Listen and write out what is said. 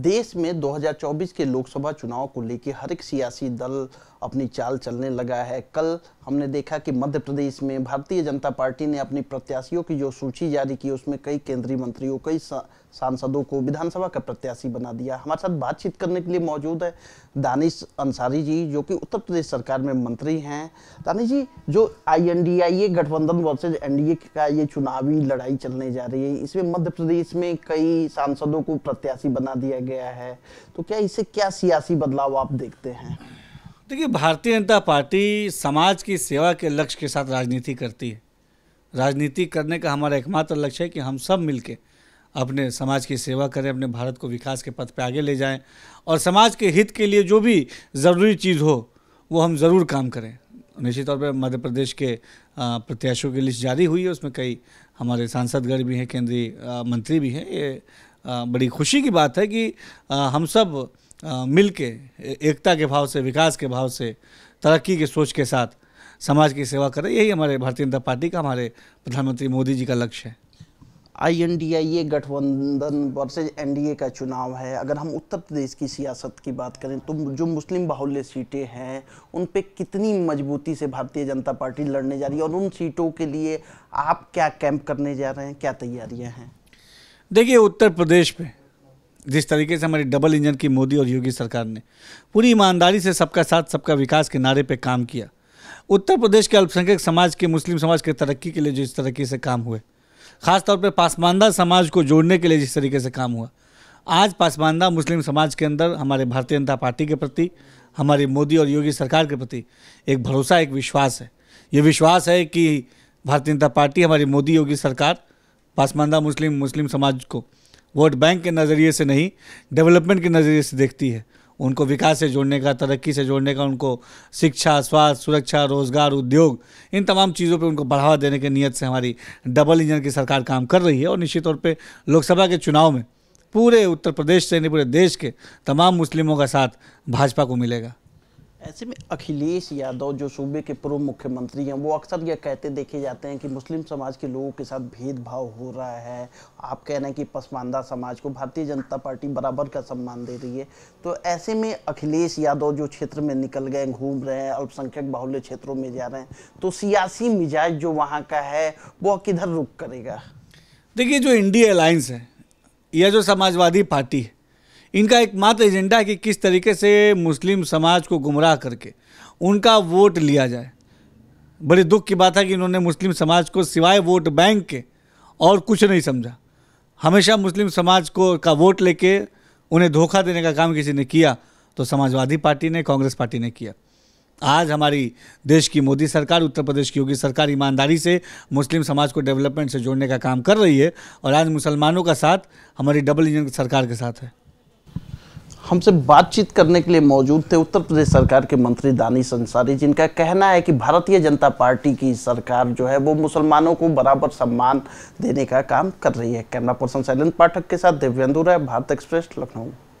देश में 2024 के लोकसभा चुनाव को लेकर हर एक सियासी दल अपनी चाल चलने लगा है कल हमने देखा कि मध्य प्रदेश में भारतीय जनता पार्टी ने अपनी प्रत्याशियों की जो सूची जारी की उसमें कई केंद्रीय मंत्रियों कई सांसदों को विधानसभा का प्रत्याशी बना दिया हमारे साथ बातचीत करने के लिए मौजूद है दानिश अंसारी जी जो कि उत्तर प्रदेश सरकार में मंत्री हैं दानिश जी जो आई एन डी आई ए गठबंधन वर्सेज एन डी ए का ये चुनावी लड़ाई चलने जा रही है इसमें मध्य प्रदेश में कई सांसदों को प्रत्याशी बना दिया गया है तो क्या इससे क्या सियासी बदलाव आप देखते हैं देखिए भारतीय जनता पार्टी समाज की सेवा के लक्ष्य के साथ राजनीति करती है राजनीति करने का हमारा एकमात्र लक्ष्य है कि हम सब मिलके अपने समाज की सेवा करें अपने भारत को विकास के पथ पर आगे ले जाएं और समाज के हित के लिए जो भी ज़रूरी चीज़ हो वो हम ज़रूर काम करें निश्चित तौर पर मध्य प्रदेश के प्रत्याशियों की लिस्ट जारी हुई है उसमें कई हमारे सांसदगढ़ भी हैं केंद्रीय मंत्री भी हैं ये बड़ी खुशी की बात है कि हम सब मिल के एकता के भाव से विकास के भाव से तरक्की के सोच के साथ समाज की सेवा करें यही हमारे भारतीय जनता पार्टी का हमारे प्रधानमंत्री मोदी जी का लक्ष्य है आई एन डी आई ए गठबंधन वर्सेज एन डी ए का चुनाव है अगर हम उत्तर प्रदेश की सियासत की बात करें तो जो मुस्लिम बाहुल्य सीटें हैं उन पर कितनी मजबूती से भारतीय जनता पार्टी लड़ने जा रही है और उन सीटों के लिए आप क्या कैंप करने जा रहे हैं क्या तैयारियां हैं देखिए उत्तर प्रदेश में जिस तरीके से हमारी डबल इंजन की मोदी और योगी सरकार ने पूरी ईमानदारी से सबका साथ सबका विकास के नारे पर काम किया उत्तर प्रदेश के अल्पसंख्यक समाज के मुस्लिम समाज के तरक्की के लिए जिस तरीके से काम हुए ख़ासतौर पर पासमानदा समाज को जोड़ने के लिए जिस तरीके से काम हुआ आज पासमानदा मुस्लिम समाज के अंदर हमारे भारतीय जनता पार्टी के प्रति हमारी मोदी और योगी सरकार के प्रति एक भरोसा एक विश्वास है ये विश्वास है कि भारतीय जनता पार्टी हमारी मोदी योगी सरकार पासमानदा मुस्लिम मुस्लिम समाज को वोट बैंक के नज़रिए से नहीं डेवलपमेंट के नज़रिए से देखती है उनको विकास से जोड़ने का तरक्की से जोड़ने का उनको शिक्षा स्वास्थ्य सुरक्षा रोजगार उद्योग इन तमाम चीज़ों पे उनको बढ़ावा देने की नीयत से हमारी डबल इंजन की सरकार काम कर रही है और निश्चित तौर पे लोकसभा के चुनाव में पूरे उत्तर प्रदेश से नहीं पूरे देश के तमाम मुस्लिमों का साथ भाजपा को मिलेगा ऐसे में अखिलेश यादव जो सूबे के पूर्व मुख्यमंत्री हैं वो अक्सर यह कहते देखे जाते हैं कि मुस्लिम समाज के लोगों के साथ भेदभाव हो रहा है आप कह रहे हैं कि पसमानदा समाज को भारतीय जनता पार्टी बराबर का सम्मान दे रही है तो ऐसे में अखिलेश यादव जो क्षेत्र में निकल गए घूम रहे हैं अल्पसंख्यक बाहुल्य क्षेत्रों में जा रहे हैं तो सियासी मिजाज जो वहाँ का है वो किधर रुक करेगा देखिए जो इंडिया अलायंस है यह जो समाजवादी पार्टी है इनका एकमात्र एजेंडा है कि किस तरीके से मुस्लिम समाज को गुमराह करके उनका वोट लिया जाए बड़े दुख की बात है कि इन्होंने मुस्लिम समाज को सिवाय वोट बैंक के और कुछ नहीं समझा हमेशा मुस्लिम समाज को का वोट लेके उन्हें धोखा देने का काम किसी ने किया तो समाजवादी पार्टी ने कांग्रेस पार्टी ने किया आज हमारी देश की मोदी सरकार उत्तर प्रदेश की योगी सरकार ईमानदारी से मुस्लिम समाज को डेवलपमेंट से जोड़ने का काम कर रही है और आज मुसलमानों का साथ हमारी डबल इंजन सरकार के साथ है हमसे बातचीत करने के लिए मौजूद थे उत्तर प्रदेश सरकार के मंत्री दानी संसारी जिनका कहना है कि भारतीय जनता पार्टी की सरकार जो है वो मुसलमानों को बराबर सम्मान देने का काम कर रही है कैमरा पर्सन शैलेंद्र पाठक के साथ दिव्यंदु राय भारत एक्सप्रेस लखनऊ